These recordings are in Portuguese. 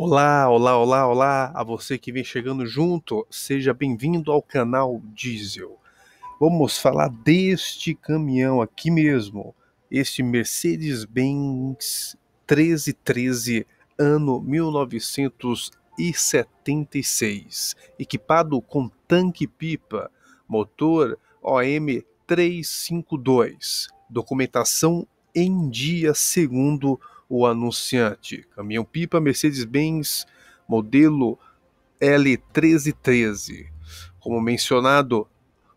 Olá, olá, olá, olá a você que vem chegando junto, seja bem-vindo ao canal Diesel. Vamos falar deste caminhão aqui mesmo, este Mercedes-Benz 1313 ano 1976, equipado com tanque-pipa, motor OM 352, documentação em dia segundo o o anunciante. Caminhão-pipa Mercedes-Benz modelo L1313. Como mencionado,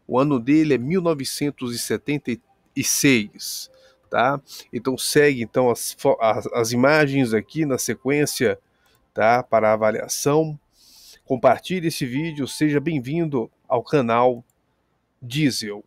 o ano dele é 1976, tá? Então segue então as, as, as imagens aqui na sequência, tá? Para avaliação. Compartilhe esse vídeo, seja bem-vindo ao canal Diesel.